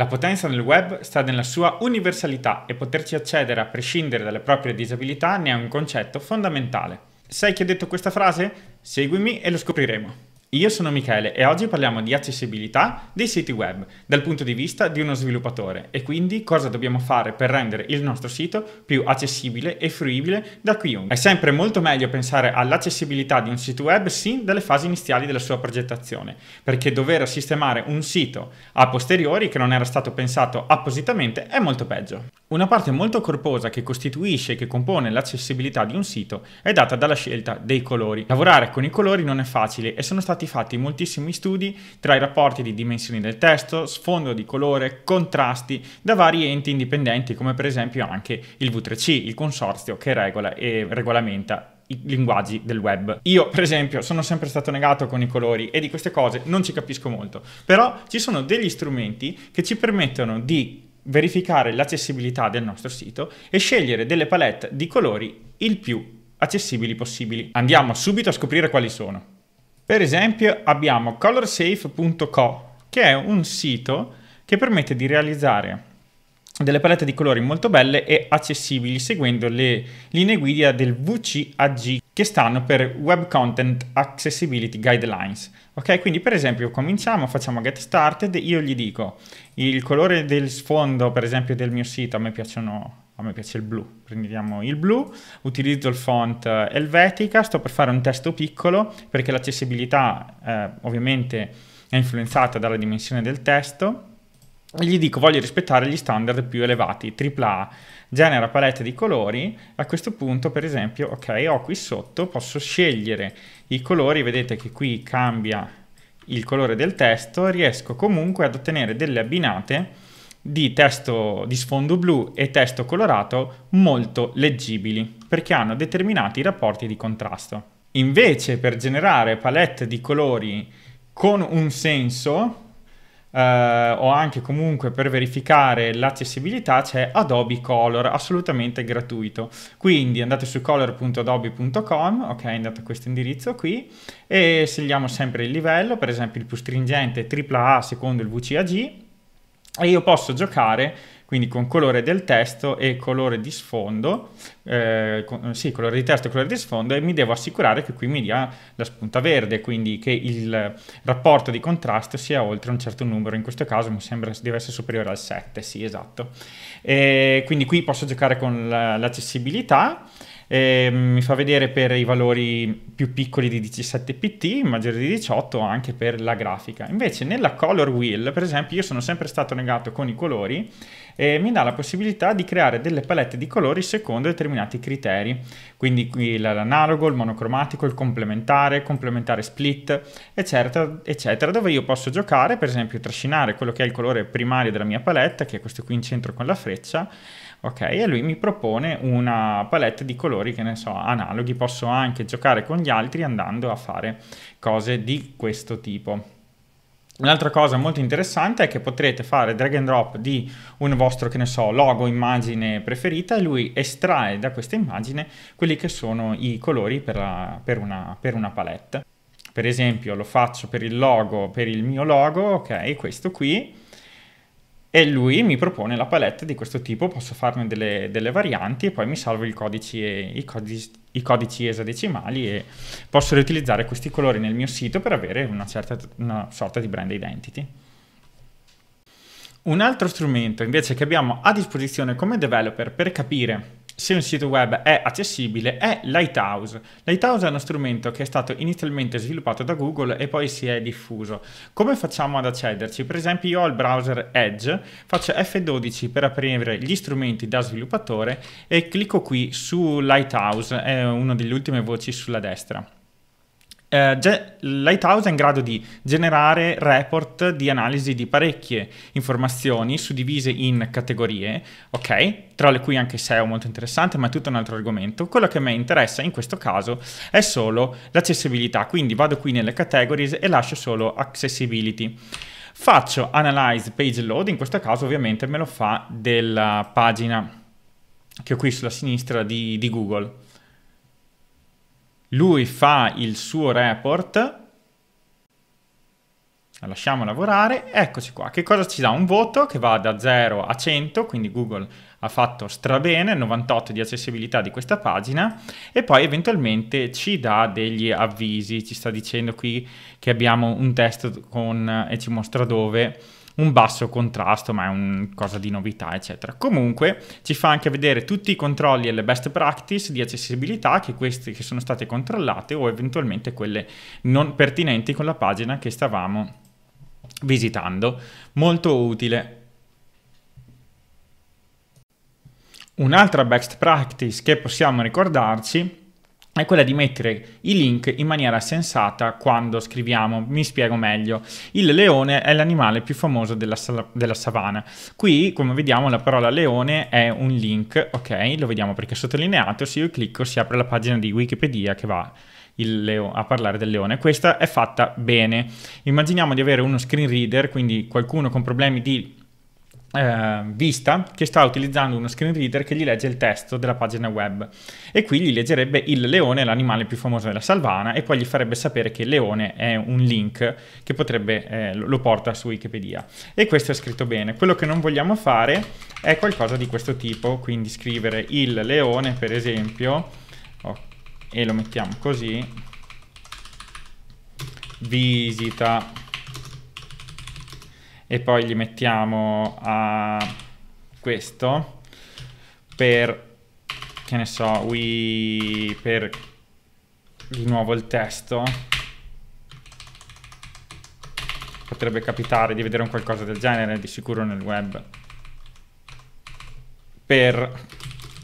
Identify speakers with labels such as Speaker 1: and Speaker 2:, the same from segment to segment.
Speaker 1: La potenza del web sta nella sua universalità e poterci accedere a prescindere dalle proprie disabilità ne è un concetto fondamentale. Sai chi ha detto questa frase? Seguimi e lo scopriremo. Io sono Michele e oggi parliamo di accessibilità dei siti web dal punto di vista di uno sviluppatore e quindi cosa dobbiamo fare per rendere il nostro sito più accessibile e fruibile da chiunque. È sempre molto meglio pensare all'accessibilità di un sito web sin dalle fasi iniziali della sua progettazione, perché dover sistemare un sito a posteriori che non era stato pensato appositamente è molto peggio. Una parte molto corposa che costituisce e che compone l'accessibilità di un sito è data dalla scelta dei colori. Lavorare con i colori non è facile e sono stati stati fatti moltissimi studi tra i rapporti di dimensioni del testo, sfondo di colore, contrasti da vari enti indipendenti come per esempio anche il V3C, il consorzio che regola e regolamenta i linguaggi del web. Io, per esempio, sono sempre stato negato con i colori e di queste cose non ci capisco molto, però ci sono degli strumenti che ci permettono di verificare l'accessibilità del nostro sito e scegliere delle palette di colori il più accessibili possibili. Andiamo subito a scoprire quali sono. Per esempio abbiamo colorsafe.co che è un sito che permette di realizzare delle palette di colori molto belle e accessibili seguendo le linee guida del VCAG che stanno per Web Content Accessibility Guidelines. Ok, quindi per esempio cominciamo, facciamo get started, io gli dico il colore del sfondo per esempio del mio sito, a me piacciono a me piace il blu, prendiamo il blu, utilizzo il font eh, Helvetica, sto per fare un testo piccolo perché l'accessibilità eh, ovviamente è influenzata dalla dimensione del testo e gli dico voglio rispettare gli standard più elevati, AAA, genera palette di colori, a questo punto per esempio, ok, ho qui sotto, posso scegliere i colori, vedete che qui cambia il colore del testo, riesco comunque ad ottenere delle abbinate di testo di sfondo blu e testo colorato molto leggibili perché hanno determinati rapporti di contrasto. Invece per generare palette di colori con un senso eh, o anche comunque per verificare l'accessibilità c'è Adobe Color assolutamente gratuito quindi andate su color.adobe.com ok andate a questo indirizzo qui e scegliamo sempre il livello per esempio il più stringente AAA secondo il VCAG e io posso giocare quindi con colore del testo e colore di sfondo, eh, con, sì, colore di testo e colore di sfondo, e mi devo assicurare che qui mi dia la spunta verde, quindi che il rapporto di contrasto sia oltre un certo numero, in questo caso mi sembra deve essere superiore al 7, sì, esatto. E eh, quindi qui posso giocare con l'accessibilità, la, eh, mi fa vedere per i valori più piccoli di 17 pt, maggiori di 18 anche per la grafica. Invece nella color wheel, per esempio, io sono sempre stato negato con i colori e mi dà la possibilità di creare delle palette di colori secondo determinati criteri. Quindi qui l'analogo, il monocromatico, il complementare, complementare split, eccetera, eccetera, dove io posso giocare, per esempio, trascinare quello che è il colore primario della mia palette, che è questo qui in centro con la freccia, Ok, e lui mi propone una palette di colori che ne so, analoghi, posso anche giocare con gli altri andando a fare cose di questo tipo. Un'altra cosa molto interessante è che potrete fare drag and drop di un vostro, che ne so, logo, immagine preferita e lui estrae da questa immagine quelli che sono i colori per, la, per, una, per una palette. Per esempio lo faccio per il logo, per il mio logo, ok, questo qui, e lui mi propone la palette di questo tipo, posso farne delle, delle varianti e poi mi salvo i codici, i, codici, i codici, esadecimali e posso riutilizzare questi colori nel mio sito per avere una, certa, una sorta di brand identity. Un altro strumento invece che abbiamo a disposizione come developer per capire se un sito web è accessibile è Lighthouse. Lighthouse è uno strumento che è stato inizialmente sviluppato da Google e poi si è diffuso. Come facciamo ad accederci? Per esempio io ho il browser Edge, faccio F12 per aprire gli strumenti da sviluppatore e clicco qui su Lighthouse, è una delle ultime voci sulla destra eh, ge- Lighthouse è in grado di generare report di analisi di parecchie informazioni suddivise in categorie, ok? Tra le cui anche SEO molto interessante, ma è tutto un altro argomento. Quello che a me interessa in questo caso è solo l'accessibilità, quindi vado qui nelle categories e lascio solo accessibility. Faccio analyze page load, in questo caso ovviamente me lo fa della pagina che ho qui sulla sinistra di, di Google lui fa il suo report, la lasciamo lavorare, eccoci qua, che cosa ci dà? Un voto che va da 0 a 100, quindi Google ha fatto strabene, 98 di accessibilità di questa pagina e poi eventualmente ci dà degli avvisi, ci sta dicendo qui che abbiamo un testo con, e ci mostra dove un basso contrasto, ma è una cosa di novità, eccetera. Comunque ci fa anche vedere tutti i controlli e le best practice di accessibilità che, queste, che sono state controllate o eventualmente quelle non pertinenti con la pagina che stavamo visitando. Molto utile. Un'altra best practice che possiamo ricordarci è quella di mettere i link in maniera sensata quando scriviamo. Mi spiego meglio. Il leone è l'animale più famoso della, della, savana. Qui, come vediamo, la parola leone è un link, ok? Lo vediamo perché è sottolineato. Se io clicco si apre la pagina di Wikipedia che va leo- a parlare del leone. Questa è fatta bene. Immaginiamo di avere uno screen reader, quindi qualcuno con problemi di eh, vista che sta utilizzando uno screen reader che gli legge il testo della pagina web e qui gli leggerebbe il leone l'animale più famoso della salvana e poi gli farebbe sapere che il leone è un link che potrebbe eh, lo porta su Wikipedia e questo è scritto bene quello che non vogliamo fare è qualcosa di questo tipo quindi scrivere il leone per esempio oh, e lo mettiamo così visita e poi gli mettiamo a questo per, che ne so, we, per di nuovo il testo. Potrebbe capitare di vedere un qualcosa del genere, di sicuro nel web. Per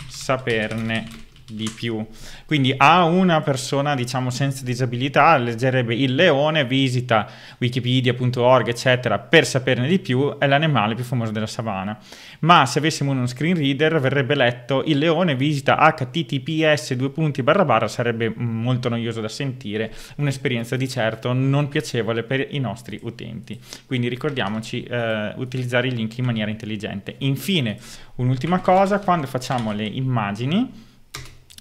Speaker 1: saperne di più. Quindi a una persona, diciamo, senza disabilità leggerebbe Il leone, visita wikipedia.org, eccetera, per saperne di più, è l'animale più famoso della savana. Ma se avessimo uno screen reader verrebbe letto Il leone visita https due punti barra barra, sarebbe molto noioso da sentire, un'esperienza di certo non piacevole per i nostri utenti. Quindi ricordiamoci eh, utilizzare i link in maniera intelligente. Infine, un'ultima cosa, quando facciamo le immagini,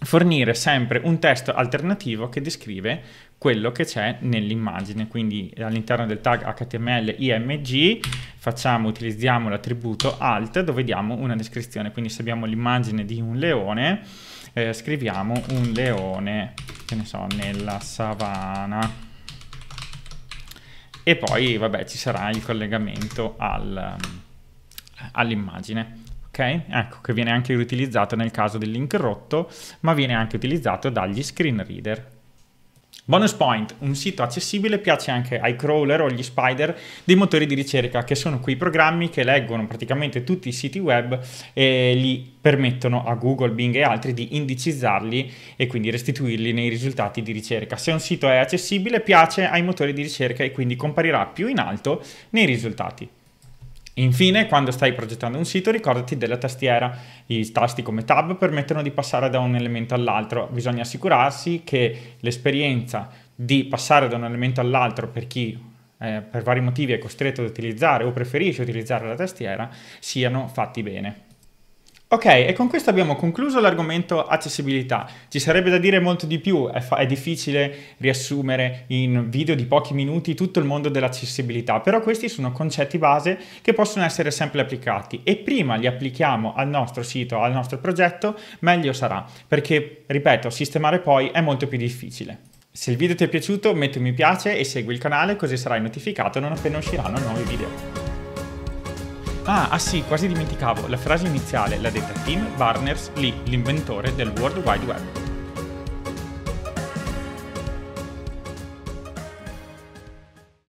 Speaker 1: fornire sempre un testo alternativo che descrive quello che c'è nell'immagine. Quindi all'interno del tag HTML img facciamo, utilizziamo l'attributo alt dove diamo una descrizione. Quindi se abbiamo l'immagine di un leone, eh, scriviamo un leone, che ne so, nella savana. E poi, vabbè, ci sarà il collegamento al, all'immagine ok? Ecco che viene anche riutilizzato nel caso del link rotto, ma viene anche utilizzato dagli screen reader. Bonus point, un sito accessibile piace anche ai crawler o agli spider dei motori di ricerca, che sono quei programmi che leggono praticamente tutti i siti web e li permettono a Google, Bing e altri di indicizzarli e quindi restituirli nei risultati di ricerca. Se un sito è accessibile piace ai motori di ricerca e quindi comparirà più in alto nei risultati. Infine, quando stai progettando un sito, ricordati della tastiera. I tasti come tab permettono di passare da un elemento all'altro. Bisogna assicurarsi che l'esperienza di passare da un elemento all'altro per chi eh, per vari motivi è costretto ad utilizzare o preferisce utilizzare la tastiera siano fatti bene. Ok, e con questo abbiamo concluso l'argomento accessibilità. Ci sarebbe da dire molto di più, è, è, difficile riassumere in video di pochi minuti tutto il mondo dell'accessibilità, però questi sono concetti base che possono essere sempre applicati e prima li applichiamo al nostro sito, al nostro progetto, meglio sarà, perché, ripeto, sistemare poi è molto più difficile. Se il video ti è piaciuto metti un mi piace e segui il canale così sarai notificato non appena usciranno nuovi video. Ah, ah sì, quasi dimenticavo, la frase iniziale l'ha detta Tim Barners-Lee, l'inventore del World Wide Web.